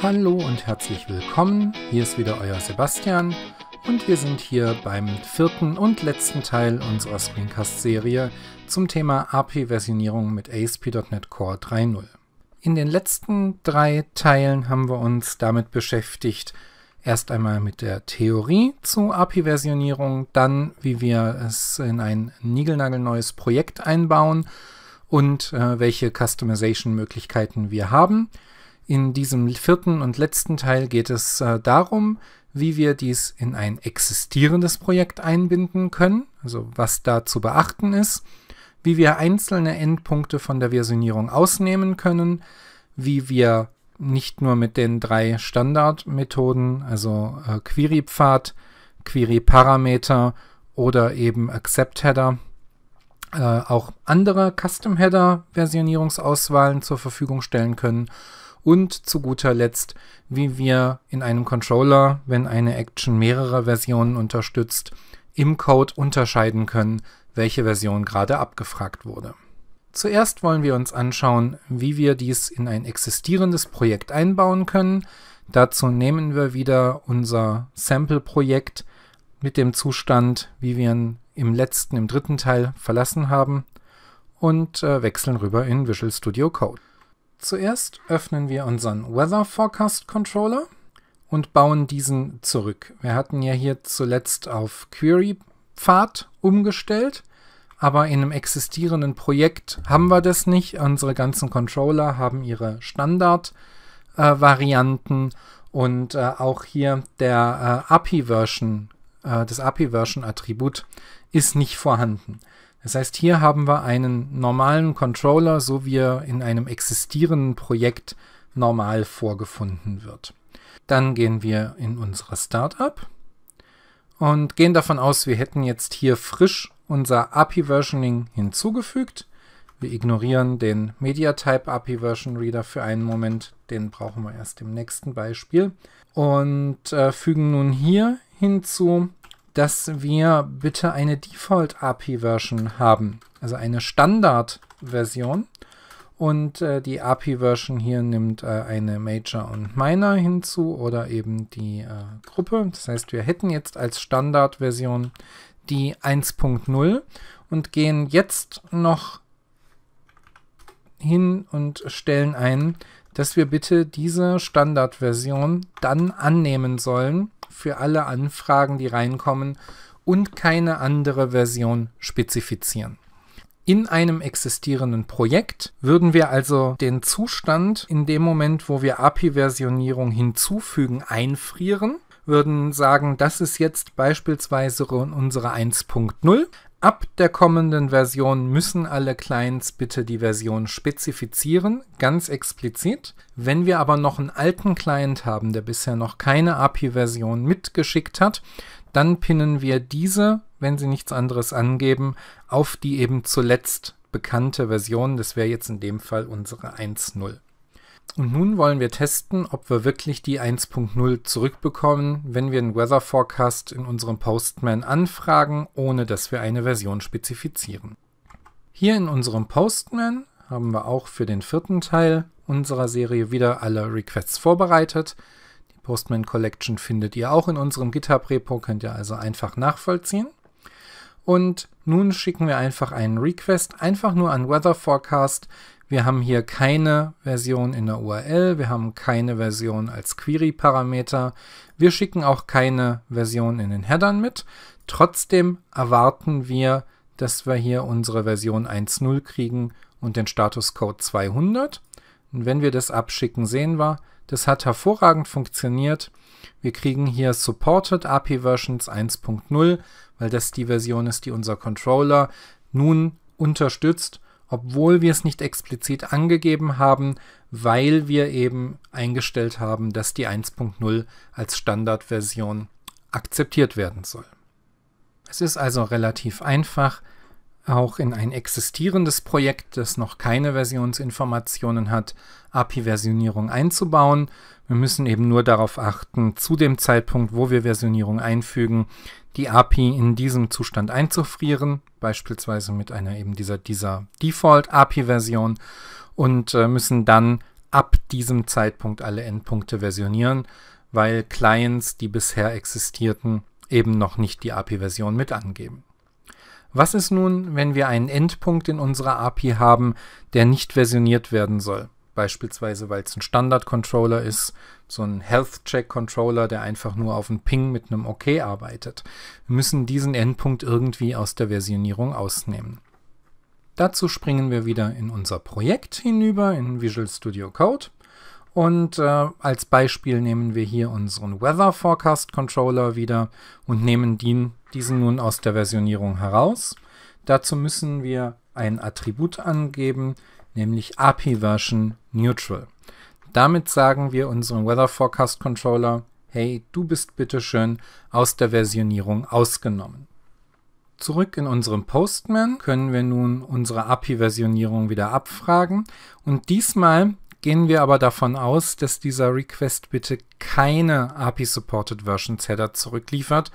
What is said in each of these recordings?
Hallo und herzlich willkommen. Hier ist wieder euer Sebastian und wir sind hier beim vierten und letzten Teil unserer Screencast-Serie zum Thema AP-Versionierung mit ASP.NET Core 3.0. In den letzten drei Teilen haben wir uns damit beschäftigt, erst einmal mit der Theorie zu AP-Versionierung, dann wie wir es in ein niegelnagelneues Projekt einbauen und äh, welche Customization-Möglichkeiten wir haben. In diesem vierten und letzten Teil geht es äh, darum, wie wir dies in ein existierendes Projekt einbinden können, also was da zu beachten ist, wie wir einzelne Endpunkte von der Versionierung ausnehmen können, wie wir nicht nur mit den drei Standardmethoden, also äh, Query-Pfad, Query-Parameter oder eben Accept-Header, äh, auch andere Custom-Header-Versionierungsauswahlen zur Verfügung stellen können und zu guter Letzt, wie wir in einem Controller, wenn eine Action mehrere Versionen unterstützt, im Code unterscheiden können, welche Version gerade abgefragt wurde. Zuerst wollen wir uns anschauen, wie wir dies in ein existierendes Projekt einbauen können. Dazu nehmen wir wieder unser Sample-Projekt mit dem Zustand, wie wir ihn im letzten, im dritten Teil verlassen haben und äh, wechseln rüber in Visual Studio Code. Zuerst öffnen wir unseren Weather Forecast Controller und bauen diesen zurück. Wir hatten ja hier zuletzt auf Query Pfad umgestellt, aber in einem existierenden Projekt haben wir das nicht. Unsere ganzen Controller haben ihre Standard äh, Varianten und äh, auch hier der äh, API Version äh, das API Version Attribut ist nicht vorhanden. Das heißt, hier haben wir einen normalen Controller, so wie er in einem existierenden Projekt normal vorgefunden wird. Dann gehen wir in unsere Startup und gehen davon aus, wir hätten jetzt hier frisch unser API-Versioning hinzugefügt. Wir ignorieren den MediaType API Version Reader für einen Moment, den brauchen wir erst im nächsten Beispiel und äh, fügen nun hier hinzu dass wir bitte eine Default API-Version haben, also eine Standard-Version. Und äh, die API-Version hier nimmt äh, eine Major und Minor hinzu oder eben die äh, Gruppe. Das heißt, wir hätten jetzt als Standard-Version die 1.0 und gehen jetzt noch hin und stellen ein, dass wir bitte diese Standardversion dann annehmen sollen, für alle Anfragen, die reinkommen und keine andere Version spezifizieren. In einem existierenden Projekt würden wir also den Zustand in dem Moment, wo wir API-Versionierung hinzufügen, einfrieren würden sagen, das ist jetzt beispielsweise unsere 1.0, Ab der kommenden Version müssen alle Clients bitte die Version spezifizieren, ganz explizit. Wenn wir aber noch einen alten Client haben, der bisher noch keine API-Version mitgeschickt hat, dann pinnen wir diese, wenn sie nichts anderes angeben, auf die eben zuletzt bekannte Version. Das wäre jetzt in dem Fall unsere 1.0. Und nun wollen wir testen, ob wir wirklich die 1.0 zurückbekommen, wenn wir einen Weather Forecast in unserem Postman anfragen, ohne dass wir eine Version spezifizieren. Hier in unserem Postman haben wir auch für den vierten Teil unserer Serie wieder alle Requests vorbereitet. Die Postman Collection findet ihr auch in unserem GitHub-Repo, könnt ihr also einfach nachvollziehen. Und nun schicken wir einfach einen Request einfach nur an Weather Forecast wir haben hier keine Version in der URL, wir haben keine Version als Query-Parameter, wir schicken auch keine Version in den Headern mit. Trotzdem erwarten wir, dass wir hier unsere Version 1.0 kriegen und den Statuscode 200. Und wenn wir das abschicken, sehen wir, das hat hervorragend funktioniert. Wir kriegen hier Supported API Versions 1.0, weil das die Version ist, die unser Controller nun unterstützt obwohl wir es nicht explizit angegeben haben, weil wir eben eingestellt haben, dass die 1.0 als Standardversion akzeptiert werden soll. Es ist also relativ einfach, auch in ein existierendes Projekt, das noch keine Versionsinformationen hat, API-Versionierung einzubauen. Wir müssen eben nur darauf achten, zu dem Zeitpunkt, wo wir Versionierung einfügen, die API in diesem Zustand einzufrieren, beispielsweise mit einer eben dieser, dieser Default-API-Version und äh, müssen dann ab diesem Zeitpunkt alle Endpunkte versionieren, weil Clients, die bisher existierten, eben noch nicht die API-Version mit angeben. Was ist nun, wenn wir einen Endpunkt in unserer API haben, der nicht versioniert werden soll? Beispielsweise, weil es ein Standard-Controller ist, so ein Health-Check-Controller, der einfach nur auf einen Ping mit einem OK arbeitet. Wir müssen diesen Endpunkt irgendwie aus der Versionierung ausnehmen. Dazu springen wir wieder in unser Projekt hinüber, in Visual Studio Code. Und äh, als Beispiel nehmen wir hier unseren Weather Forecast Controller wieder und nehmen den diesen nun aus der Versionierung heraus. Dazu müssen wir ein Attribut angeben, nämlich API-Version Neutral. Damit sagen wir unserem Weather Forecast Controller, hey, du bist bitteschön aus der Versionierung ausgenommen. Zurück in unserem Postman können wir nun unsere API-Versionierung wieder abfragen und diesmal gehen wir aber davon aus, dass dieser Request bitte keine API-Supported Versions Header zurückliefert,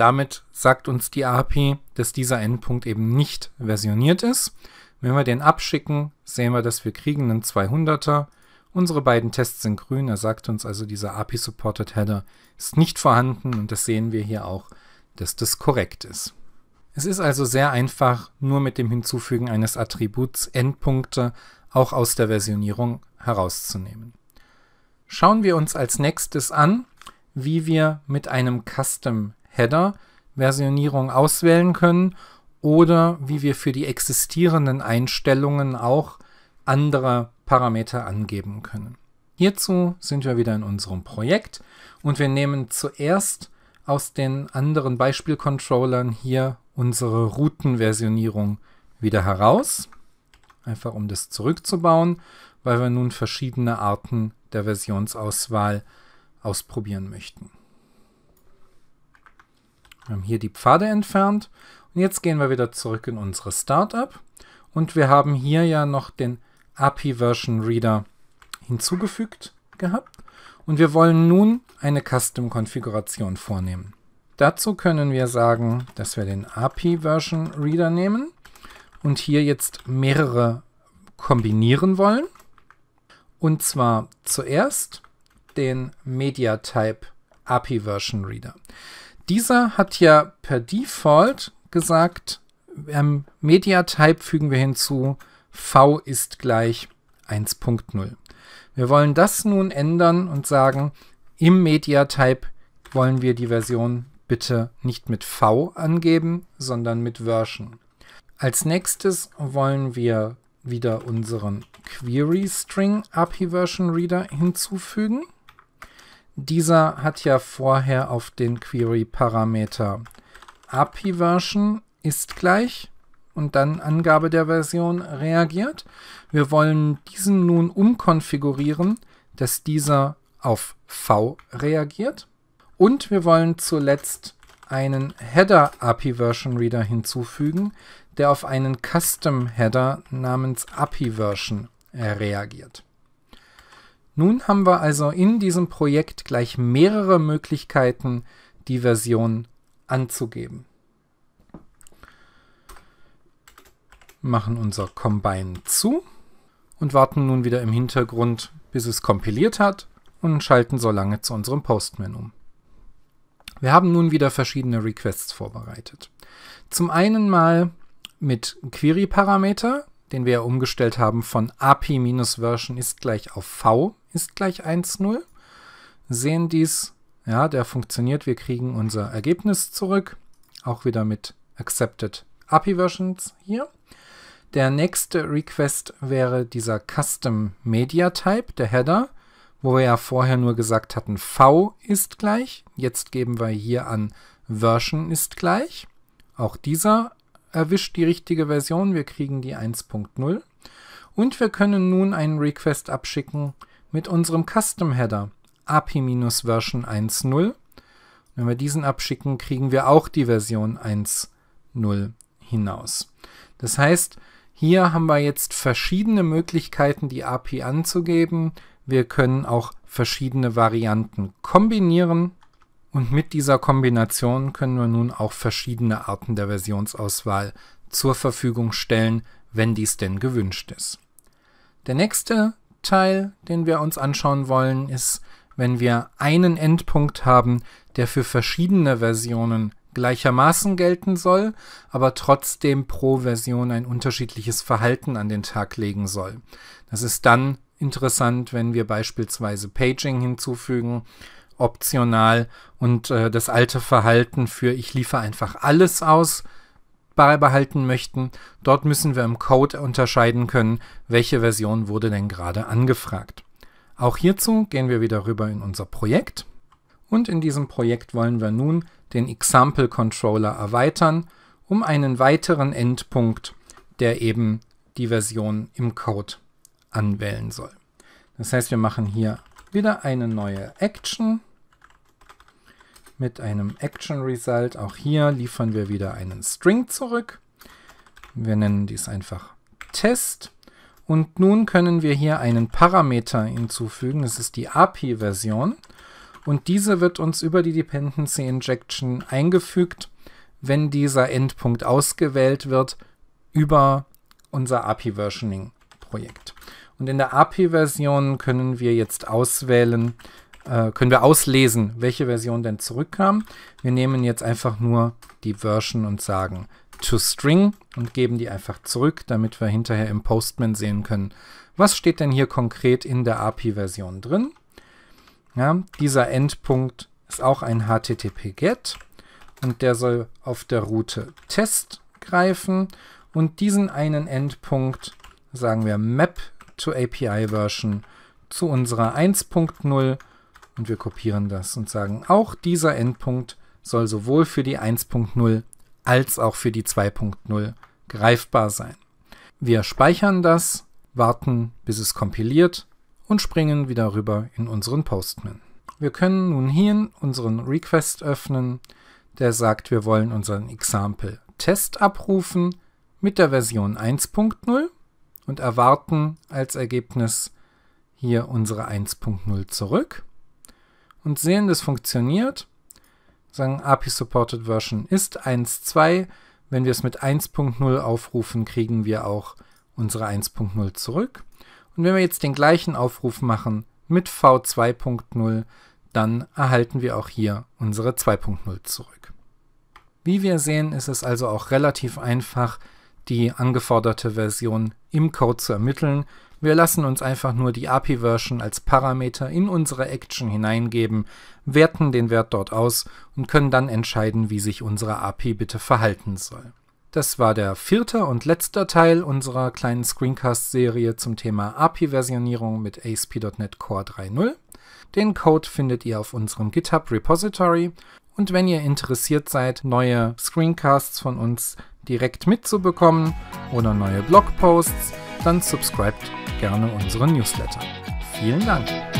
damit sagt uns die API, dass dieser Endpunkt eben nicht versioniert ist. Wenn wir den abschicken, sehen wir, dass wir kriegen einen 200er. Unsere beiden Tests sind grün. Er sagt uns also, dieser API-Supported Header ist nicht vorhanden und das sehen wir hier auch, dass das korrekt ist. Es ist also sehr einfach, nur mit dem Hinzufügen eines Attributs Endpunkte auch aus der Versionierung herauszunehmen. Schauen wir uns als nächstes an, wie wir mit einem Custom Header Versionierung auswählen können oder wie wir für die existierenden Einstellungen auch andere Parameter angeben können. Hierzu sind wir wieder in unserem Projekt und wir nehmen zuerst aus den anderen Beispielcontrollern hier unsere Routenversionierung wieder heraus, einfach um das zurückzubauen, weil wir nun verschiedene Arten der Versionsauswahl ausprobieren möchten. Wir haben hier die Pfade entfernt und jetzt gehen wir wieder zurück in unsere Startup und wir haben hier ja noch den API Version Reader hinzugefügt gehabt und wir wollen nun eine Custom-Konfiguration vornehmen. Dazu können wir sagen, dass wir den API Version Reader nehmen und hier jetzt mehrere kombinieren wollen. Und zwar zuerst den Media Type API Version Reader dieser hat ja per Default gesagt, ähm, Media-Type fügen wir hinzu, v ist gleich 1.0. Wir wollen das nun ändern und sagen, im Media-Type wollen wir die Version bitte nicht mit v angeben, sondern mit Version. Als nächstes wollen wir wieder unseren Query String API Version Reader hinzufügen. Dieser hat ja vorher auf den Query-Parameter API-Version ist gleich und dann Angabe der Version reagiert. Wir wollen diesen nun umkonfigurieren, dass dieser auf V reagiert. Und wir wollen zuletzt einen Header API Version Reader hinzufügen, der auf einen Custom Header namens API Version reagiert. Nun haben wir also in diesem Projekt gleich mehrere Möglichkeiten, die Version anzugeben. Machen unser Combine zu und warten nun wieder im Hintergrund, bis es kompiliert hat und schalten so lange zu unserem Postman um. Wir haben nun wieder verschiedene Requests vorbereitet. Zum einen mal mit Query-Parameter, den wir umgestellt haben von API-Version ist gleich auf V ist gleich 1,0, sehen dies, ja, der funktioniert, wir kriegen unser Ergebnis zurück, auch wieder mit Accepted API Versions hier. Der nächste Request wäre dieser Custom Media Type, der Header, wo wir ja vorher nur gesagt hatten, V ist gleich. Jetzt geben wir hier an Version ist gleich. Auch dieser erwischt die richtige Version. Wir kriegen die 1.0. Und wir können nun einen Request abschicken, mit unserem Custom Header ap version 1.0. Wenn wir diesen abschicken, kriegen wir auch die Version 1.0 hinaus. Das heißt, hier haben wir jetzt verschiedene Möglichkeiten, die API anzugeben. Wir können auch verschiedene Varianten kombinieren. Und mit dieser Kombination können wir nun auch verschiedene Arten der Versionsauswahl zur Verfügung stellen, wenn dies denn gewünscht ist. Der nächste Teil, den wir uns anschauen wollen, ist, wenn wir einen Endpunkt haben, der für verschiedene Versionen gleichermaßen gelten soll, aber trotzdem pro Version ein unterschiedliches Verhalten an den Tag legen soll. Das ist dann interessant, wenn wir beispielsweise Paging hinzufügen, optional und äh, das alte Verhalten für ich liefere einfach alles aus beibehalten möchten. Dort müssen wir im Code unterscheiden können, welche Version wurde denn gerade angefragt. Auch hierzu gehen wir wieder rüber in unser Projekt. Und in diesem Projekt wollen wir nun den Example Controller erweitern um einen weiteren Endpunkt, der eben die Version im Code anwählen soll. Das heißt, wir machen hier wieder eine neue Action mit einem Action Result. Auch hier liefern wir wieder einen String zurück. Wir nennen dies einfach Test. Und nun können wir hier einen Parameter hinzufügen. Das ist die API-Version. Und diese wird uns über die Dependency Injection eingefügt, wenn dieser Endpunkt ausgewählt wird über unser API-Versioning-Projekt. Und in der API-Version können wir jetzt auswählen, äh, können wir auslesen, welche Version denn zurückkam. Wir nehmen jetzt einfach nur die Version und sagen to string und geben die einfach zurück, damit wir hinterher im Postman sehen können, was steht denn hier konkret in der API-Version drin. Ja, dieser Endpunkt ist auch ein HTTP-GET e und der soll auf der Route Test greifen und diesen einen Endpunkt sagen wir Map to API Version zu unserer 1.0 und wir kopieren das und sagen, auch dieser Endpunkt soll sowohl für die 1.0 als auch für die 2.0 greifbar sein. Wir speichern das, warten, bis es kompiliert und springen wieder rüber in unseren Postman. Wir können nun hier unseren Request öffnen, der sagt, wir wollen unseren Example Test abrufen mit der Version 1.0 und erwarten als Ergebnis hier unsere 1.0 zurück und sehen, das funktioniert. Sagen API-Supported Version ist 1.2. Wenn wir es mit 1.0 aufrufen, kriegen wir auch unsere 1.0 zurück. Und wenn wir jetzt den gleichen Aufruf machen mit V2.0, dann erhalten wir auch hier unsere 2.0 zurück. Wie wir sehen, ist es also auch relativ einfach, die angeforderte Version im Code zu ermitteln. Wir lassen uns einfach nur die API-Version als Parameter in unsere Action hineingeben, werten den Wert dort aus und können dann entscheiden, wie sich unsere API bitte verhalten soll. Das war der vierte und letzte Teil unserer kleinen Screencast-Serie zum Thema API-Versionierung mit ASP.NET Core 3.0. Den Code findet ihr auf unserem GitHub-Repository und wenn ihr interessiert seid, neue Screencasts von uns direkt mitzubekommen oder neue Blogposts, dann subscribt gerne unseren Newsletter. Vielen Dank.